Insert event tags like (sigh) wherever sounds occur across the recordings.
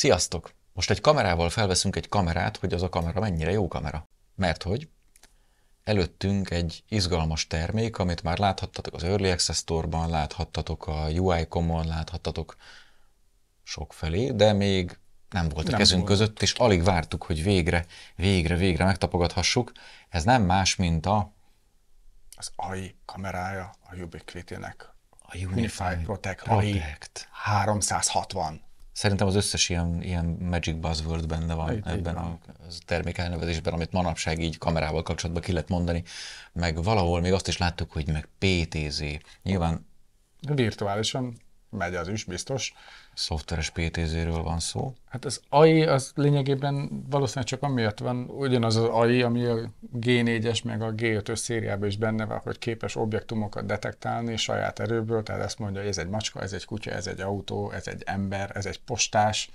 Sziasztok! Most egy kamerával felveszünk egy kamerát, hogy az a kamera mennyire jó kamera. Mert hogy előttünk egy izgalmas termék, amit már láthattatok az Early Access Store-ban, láthattatok a UI Common, láthattatok felé, de még nem volt a nem kezünk volt. között, és alig vártuk, hogy végre, végre, végre megtapogathassuk. Ez nem más, mint a... Az AI kamerája a Ubiquity-nek. A Unify, Unify Protect, Protect. AI 360. Szerintem az összes ilyen, ilyen magic buzzword benne van itt, ebben van. a termék elnevezésben, amit manapság így kamerával kapcsolatban ki lehet mondani, meg valahol még azt is láttuk, hogy meg PTZ. Nyilván... Virtuálisan megy az is, biztos szoftveres PTZ-ről van szó. Hát az AI az lényegében valószínűleg csak amiatt van, ugyanaz az AI, ami a G4-es meg a G5-ös szériában is benne van, hogy képes objektumokat detektálni saját erőből, tehát ezt mondja, hogy ez egy macska, ez egy kutya, ez egy autó, ez egy ember, ez egy postás,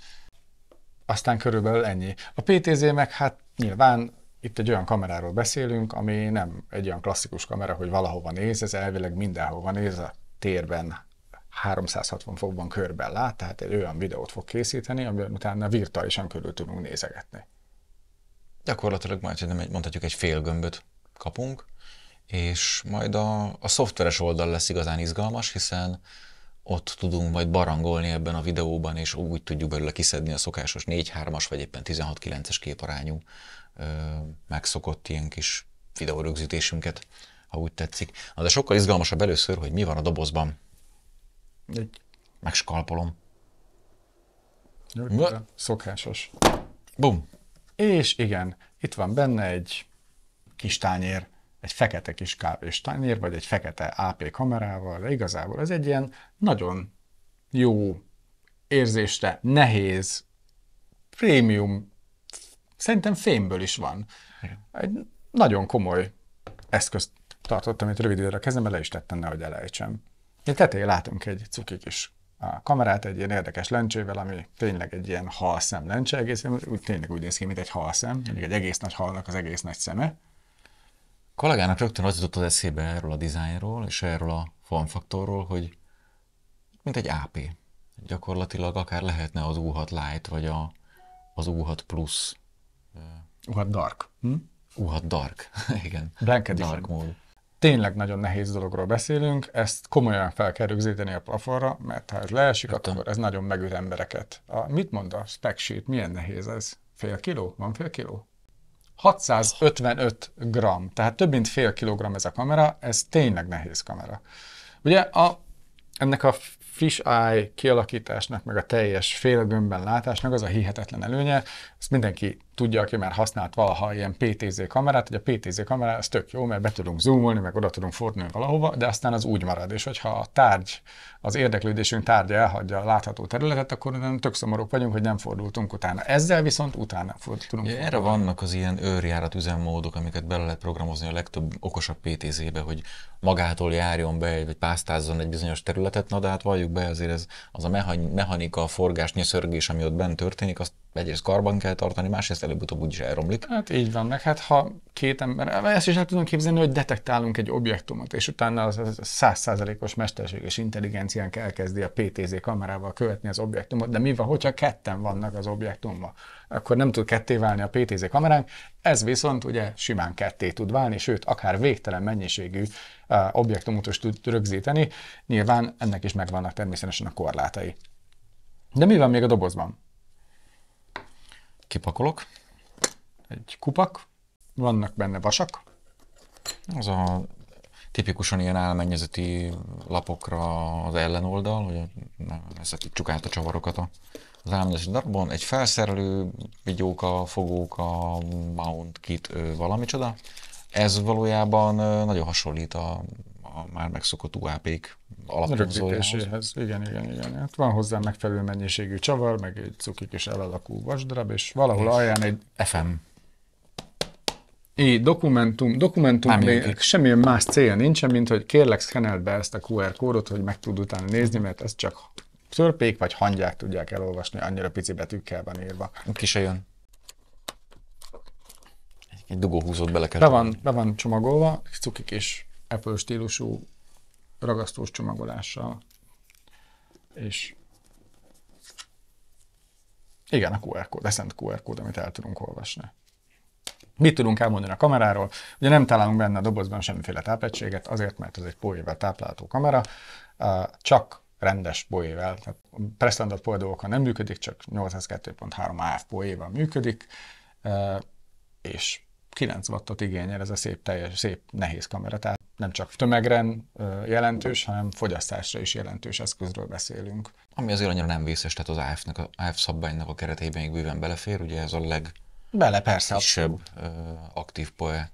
aztán körülbelül ennyi. A PTZ meg hát nyilván itt egy olyan kameráról beszélünk, ami nem egy olyan klasszikus kamera, hogy valahova néz, ez elvileg mindenhova néz a térben, 360 fokban körben lát, tehát egy olyan videót fog készíteni, amiben utána virtuálisan körül tudunk nézegetni. Gyakorlatilag majd nem egy, mondhatjuk egy fél gömböt kapunk, és majd a, a szoftveres oldal lesz igazán izgalmas, hiszen ott tudunk majd barangolni ebben a videóban, és úgy tudjuk belőle kiszedni a szokásos 4-3-as, vagy éppen 16-9-es képarányú ö, megszokott ilyen kis videórögzítésünket, ha úgy tetszik. Na, de sokkal izgalmasabb először, hogy mi van a dobozban. Így. Megskalpolom. Jó, szokásos. Bum. És igen, itt van benne egy kis tányér, egy fekete kis kávés tányér, vagy egy fekete AP kamerával, de igazából ez egy ilyen nagyon jó érzésre nehéz, prémium, szerintem fémből is van. Egy nagyon komoly eszközt tartottam itt rövid időre a kezembe, le is tettem, nehogy elejtsem. Egy tetején látunk egy cuki kis a kamerát egy ilyen érdekes lencsével, ami tényleg egy ilyen halszem lencse egészen, úgy, tényleg úgy néz ki, mint egy halszem, mondjuk egy egész nagy halnak az egész nagy szeme. A kollégának rögtön az jutott az eszébe erről a dizájnról és erről a formfaktorról, hogy mint egy AP. Gyakorlatilag akár lehetne az U6 Lite, vagy a, az U6 Plus. U6 Dark. Hm? U6 Dark, (laughs) igen. Blanket Dark mód tényleg nagyon nehéz dologról beszélünk, ezt komolyan fel kell rögzíteni a plafonra, mert ha ez leesik, Értem. akkor ez nagyon megüt embereket. A, mit mond a spec sheet? Milyen nehéz ez? Fél kiló? Van fél kiló? 655 gram, tehát több mint fél kilogram ez a kamera, ez tényleg nehéz kamera. Ugye a, ennek a fish eye kialakításnak, meg a teljes félgömbben látásnak az a hihetetlen előnye, ezt mindenki tudja, aki már használt valaha ilyen PTZ kamerát, hogy a PTZ kamera az tök jó, mert be tudunk zoomolni, meg oda tudunk fordulni valahova, de aztán az úgy marad. És hogyha a tárgy, az érdeklődésünk tárgya elhagyja a látható területet, akkor nem tök szomorúk vagyunk, hogy nem fordultunk utána. Ezzel viszont utána fordultunk. Ja, erre vannak az ilyen őrjárat üzemmódok, amiket bele lehet programozni a legtöbb okosabb PTZ-be, hogy magától járjon be, vagy pásztázzon egy bizonyos területet, na de hát valljuk be, azért ez, az a mechanika, a forgás, nyöszörgés, ami ott bent történik, azt egyrészt karban kell tartani, másrészt előbb-utóbb úgyis elromlik. Hát így van, meg hát ha két ember, ezt is el tudom képzelni, hogy detektálunk egy objektumot, és utána az százszázalékos mesterséges intelligenciánk elkezdi a PTZ kamerával követni az objektumot, de mi van, hogyha ketten vannak az objektumban? Akkor nem tud ketté válni a PTZ kameránk, ez viszont ugye simán ketté tud válni, sőt, akár végtelen mennyiségű objektumot is tud rögzíteni. Nyilván ennek is megvannak természetesen a korlátai. De mi van még a dobozban? pakolok. Egy kupak, vannak benne vasak. Az a tipikusan ilyen álmennyezeti lapokra az ellenoldal, hogy ezek csukát a csavarokat az álmennyezeti darabon. Egy felszerelő, vigyóka, fogóka, mount, kit, valami csoda. Ez valójában nagyon hasonlít a a már megszokott UAP-k alaprögzítéséhez. Igen, igen, igen. Hát van hozzá megfelelő mennyiségű csavar, meg egy cukik és elalakú vasdarab, és valahol alján egy FM így, dokumentum, dokumentum, semmilyen más célja nincsen, mint hogy kérlek szkeneld be ezt a QR kódot, hogy meg tud utána nézni, mert ez csak szörpék vagy hangyák tudják elolvasni, annyira pici betűkkel van írva. Ki se jön. Egy húzott bele kell. Be van, be van csomagolva, cukik és Apple stílusú ragasztós csomagolással. És igen, a QR kód, eszent QR kód, amit el tudunk olvasni. Mit tudunk elmondani a kameráról? Ugye nem találunk benne a dobozban semmiféle tápegységet, azért, mert ez egy poével táplálható kamera, csak rendes poével, tehát a presztandard poédolgokkal nem működik, csak 802.3 AF poéval működik, és 9 wattot igényel ez a szép, teljes, szép nehéz kamera, tehát nem csak tömegren jelentős, hanem fogyasztásra is jelentős eszközről beszélünk. Ami azért annyira nem vészes, tehát az AF-nek, a AF szabványnak a keretében még bőven belefér, ugye ez a leg Bele, persze, kisebb abszolút. aktív poe.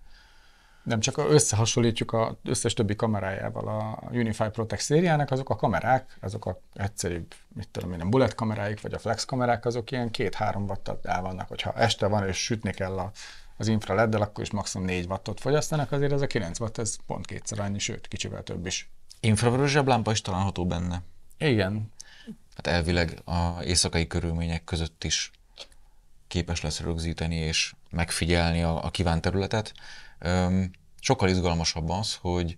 Nem csak összehasonlítjuk az összes többi kamerájával a Unify Protect szériának, azok a kamerák, azok a egyszerűbb, mit tudom én, bullet kameráik, vagy a flex kamerák, azok ilyen két-három watttal el vannak. Hogyha este van és sütni kell a az infraleddel, akkor is maximum 4 wattot fogyasztanak, azért ez a 9 watt, ez pont kétszer annyi, sőt, kicsivel több is. Infravörös zseblámpa is található benne. Igen. Hát elvileg a éjszakai körülmények között is képes lesz rögzíteni és megfigyelni a, a kívánt területet. Öm, sokkal izgalmasabb az, hogy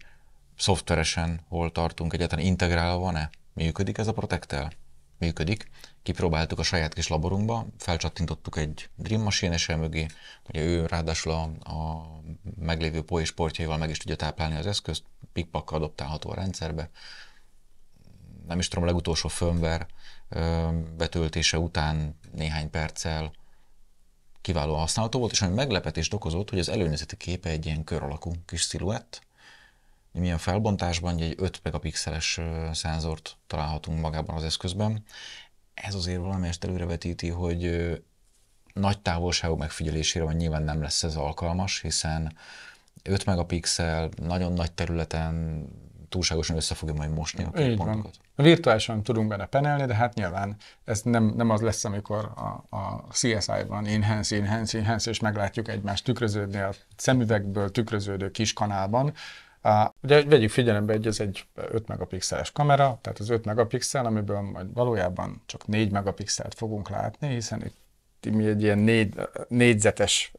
szoftveresen hol tartunk, egyáltalán integrálva van-e? Működik ez a Protectel? Működik kipróbáltuk a saját kis laborunkba, felcsattintottuk egy Dream Machine esel mögé, ugye ő ráadásul a, a meglévő poé sportjaival meg is tudja táplálni az eszközt, pikpak adoptálható a rendszerbe. Nem is tudom, a legutolsó firmware betöltése után néhány perccel kiváló használható volt, és ami meglepetést okozott, hogy az előnézeti képe egy ilyen kör alakú kis sziluett, milyen felbontásban, egy 5 megapixeles szenzort találhatunk magában az eszközben ez azért valamelyest előrevetíti, hogy nagy távolságok megfigyelésére van nyilván nem lesz ez alkalmas, hiszen 5 megapixel nagyon nagy területen túlságosan össze fogja majd mosni a képpontokat. Virtuálisan tudunk benne penelni, de hát nyilván ez nem, nem az lesz, amikor a, a CSI-ban enhance, enhance, enhance, és meglátjuk egymást tükröződni a szemüvegből tükröződő kis kanálban, Uh, ugye vegyük figyelembe, hogy ez egy 5 megapixeles kamera, tehát az 5 megapixel, amiből majd valójában csak 4 megapixelt fogunk látni, hiszen itt mi egy ilyen négy, négyzetes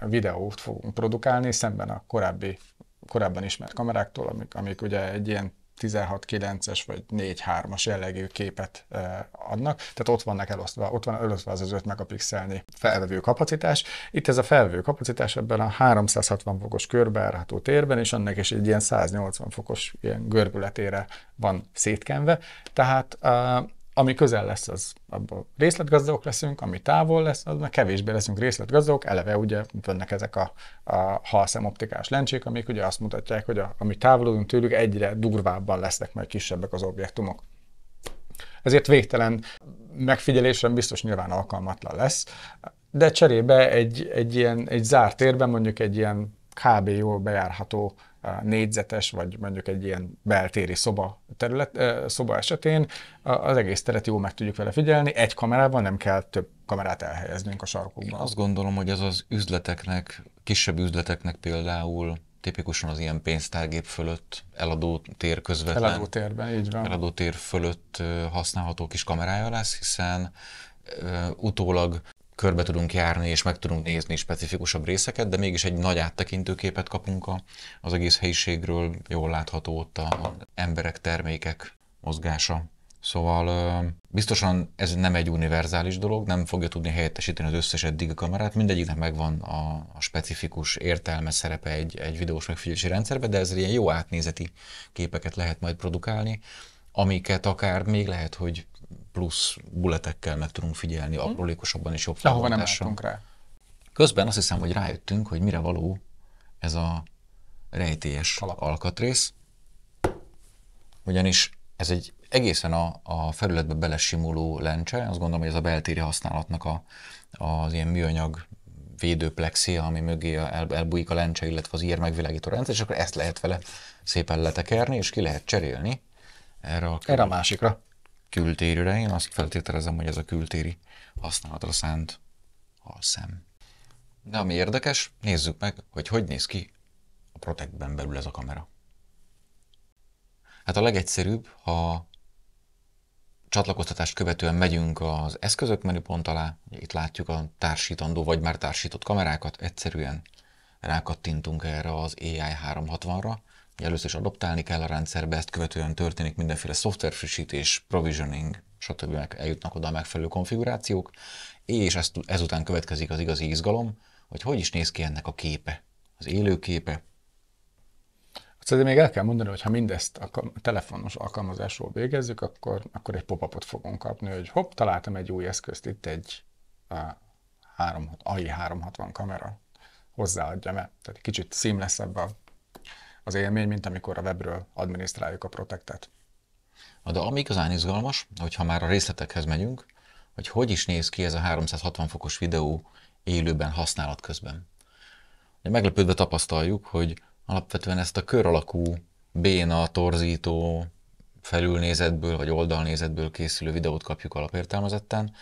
videót fogunk produkálni, szemben a korábbi, korábban ismert kameráktól, amik, amik ugye egy ilyen 16-9-es vagy 4-3-as jellegű képet adnak, tehát ott vannak elosztva, ott van elosztva az az 5 megapixelnyi felvevő kapacitás. Itt ez a felvevő kapacitás ebben a 360 fokos körbeárható térben, és annak is egy ilyen 180 fokos ilyen görbületére van szétkenve, tehát ami közel lesz, az abból részletgazdagok leszünk, ami távol lesz, az meg kevésbé leszünk részletgazdagok. Eleve ugye vannak ezek a, a halszemoptikás lencsék, amik ugye azt mutatják, hogy a, ami távolodunk tőlük, egyre durvábban lesznek majd kisebbek az objektumok. Ezért végtelen megfigyelésen biztos nyilván alkalmatlan lesz, de cserébe egy, egy ilyen egy zárt térben, mondjuk egy ilyen kb. jól bejárható négyzetes, vagy mondjuk egy ilyen beltéri szoba, terület, szoba esetén az egész teret jól meg tudjuk vele figyelni, egy kamerával nem kell több kamerát elhelyeznünk a sarkokban. azt gondolom, hogy ez az üzleteknek, kisebb üzleteknek például tipikusan az ilyen pénztárgép fölött, eladó tér közvetlen. Eladó térben, így van. Eladó tér fölött használható kis kamerája lesz, hiszen utólag körbe tudunk járni, és meg tudunk nézni specifikusabb részeket, de mégis egy nagy áttekintő képet kapunk az egész helyiségről, jól látható ott a emberek, termékek mozgása. Szóval biztosan ez nem egy univerzális dolog, nem fogja tudni helyettesíteni az összes eddig kamerát, mindegyiknek megvan a, a specifikus értelme, szerepe egy, egy videós megfigyelési rendszerbe, de ezzel ilyen jó átnézeti képeket lehet majd produkálni, amiket akár még lehet, hogy plusz bulletekkel meg tudunk figyelni, hmm. aprólékosabban és jobb Ahova nem álltunk rá. Közben azt hiszem, hogy rájöttünk, hogy mire való ez a rejtélyes Alap. alkatrész, ugyanis ez egy egészen a, a felületbe belesimuló lencse, azt gondolom, hogy ez a beltéri használatnak a, az ilyen műanyag védőplexi, ami mögé el, elbújik a lencse, illetve az ír megvilágító rendszer, és akkor ezt lehet vele szépen letekerni, és ki lehet cserélni erre a, erre a másikra kültérőre. Én azt feltételezem, hogy ez a kültéri használatra szánt szem. De ami érdekes, nézzük meg, hogy hogy néz ki a Protectben belül ez a kamera. Hát a legegyszerűbb, ha csatlakoztatást követően megyünk az eszközök menüpont alá, itt látjuk a társítandó vagy már társított kamerákat, egyszerűen rákattintunk erre az AI 360-ra, Először is adoptálni kell a rendszerbe, ezt követően történik mindenféle szoftverfrissítés, provisioning, stb. eljutnak oda a megfelelő konfigurációk, és ezt, ezután következik az igazi izgalom, hogy hogy is néz ki ennek a képe, az élő képe. Szerintem még el kell mondani, hogy ha mindezt a telefonos alkalmazásról végezzük, akkor, akkor egy pop fogunk kapni, hogy hopp, találtam egy új eszközt, itt egy a 3, AI 360 kamera hozzáadja, mert tehát kicsit ebbe a az élmény, mint amikor a webről adminisztráljuk a protektet. Na de ami igazán izgalmas, hogyha már a részletekhez megyünk, hogy hogy is néz ki ez a 360 fokos videó élőben használat közben. Meglepődve tapasztaljuk, hogy alapvetően ezt a kör alakú, béna, torzító, felülnézetből vagy oldalnézetből készülő videót kapjuk alapértelmezetten,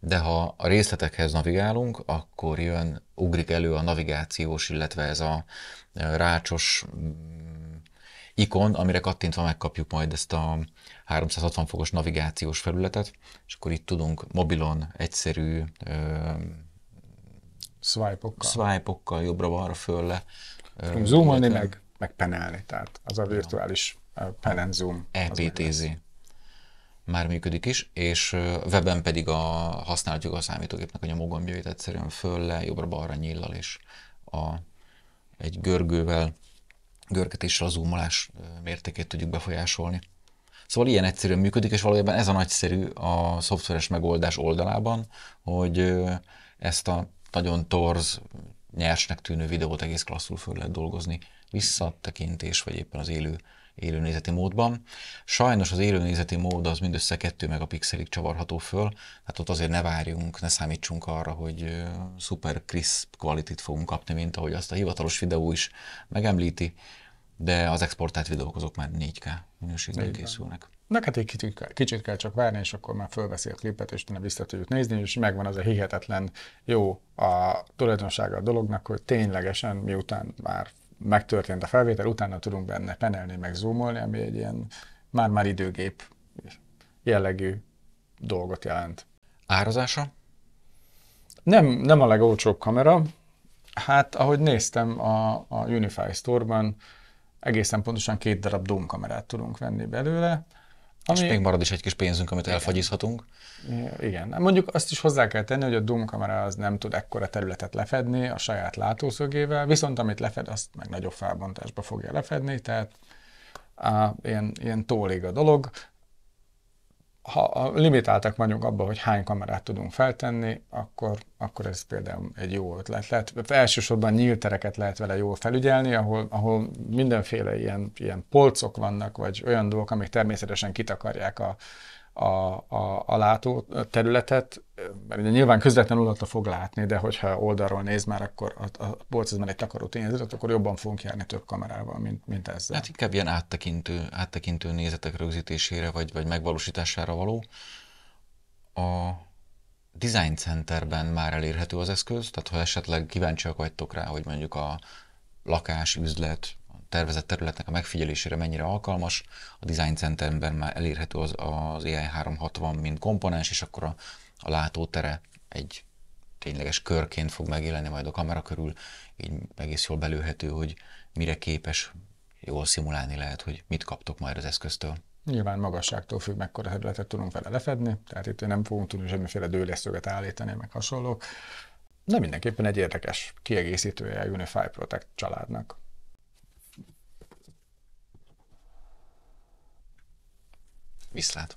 de ha a részletekhez navigálunk, akkor jön, ugrik elő a navigációs, illetve ez a rácsos mm, ikon, amire kattintva megkapjuk majd ezt a 360 fokos navigációs felületet, és akkor itt tudunk mobilon egyszerű swipe-okkal, swipe jobbra-balra fölle. Zoomolni, meg, meg penelni, tehát az a virtuális ja. pen and zoom. EPTZ. Az e már működik is, és webben pedig a, használhatjuk a számítógépnek a nyomógombjait egyszerűen föl, le, jobbra-balra nyillal, és a, egy görgővel, görgetéssel a zoomolás mértékét tudjuk befolyásolni. Szóval ilyen egyszerűen működik, és valójában ez a nagyszerű a szoftveres megoldás oldalában, hogy ezt a nagyon torz, nyersnek tűnő videót egész klasszul föl lehet dolgozni. Visszatekintés, vagy éppen az élő élőnézeti módban. Sajnos az élőnézeti mód az mindössze 2 megapixelig csavarható föl, hát ott azért ne várjunk, ne számítsunk arra, hogy szuper crisp quality fogunk kapni, mint ahogy azt a hivatalos videó is megemlíti, de az exportált videók azok már 4K minőségben készülnek. Neked hát egy kicsit, kicsit kell csak várni, és akkor már fölveszi a klipet, és tényleg vissza tudjuk nézni, és megvan az a hihetetlen jó a tulajdonsága a dolognak, hogy ténylegesen miután már megtörtént a felvétel, utána tudunk benne penelni, meg zoomolni, ami egy ilyen már-már időgép jellegű dolgot jelent. Árazása? Nem, nem a legolcsóbb kamera. Hát, ahogy néztem a, a Unify Store-ban, egészen pontosan két darab Dome kamerát tudunk venni belőle, ami... És még marad is egy kis pénzünk, amit elfagyizhatunk. Igen. Hát mondjuk azt is hozzá kell tenni, hogy a Doom kamera az nem tud ekkora területet lefedni a saját látószögével, viszont amit lefed, azt meg nagyobb felbontásba fogja lefedni, tehát á, ilyen, ilyen tólig a dolog ha limitáltak vagyunk abban, hogy hány kamerát tudunk feltenni, akkor, akkor ez például egy jó ötlet lehet. Elsősorban nyílt tereket lehet vele jól felügyelni, ahol, ahol mindenféle ilyen, ilyen polcok vannak, vagy olyan dolgok, amik természetesen kitakarják a, a, a, a látó területet, mert ugye nyilván közvetlenül alatta fog látni, de hogyha oldalról néz már, akkor a, a polc már egy takaró tényezőt, akkor jobban fogunk járni több kamerával, mint, mint ezzel. Hát inkább ilyen áttekintő, áttekintő nézetek rögzítésére, vagy, vagy megvalósítására való. A Design Centerben már elérhető az eszköz, tehát ha esetleg kíváncsiak vagytok rá, hogy mondjuk a lakás, üzlet, tervezett területnek a megfigyelésére mennyire alkalmas. A Design Centerben már elérhető az, az AI360, mint komponens, és akkor a, a látótere egy tényleges körként fog megjelenni majd a kamera körül, így egész jól belőhető, hogy mire képes, jól szimulálni lehet, hogy mit kaptok majd az eszköztől. Nyilván magasságtól függ, mekkora területet tudunk vele lefedni, tehát itt nem fogunk tudni semmiféle dőlészöget állítani, meg hasonlók. De mindenképpen egy érdekes kiegészítője a Unify Protect családnak. Viszlát!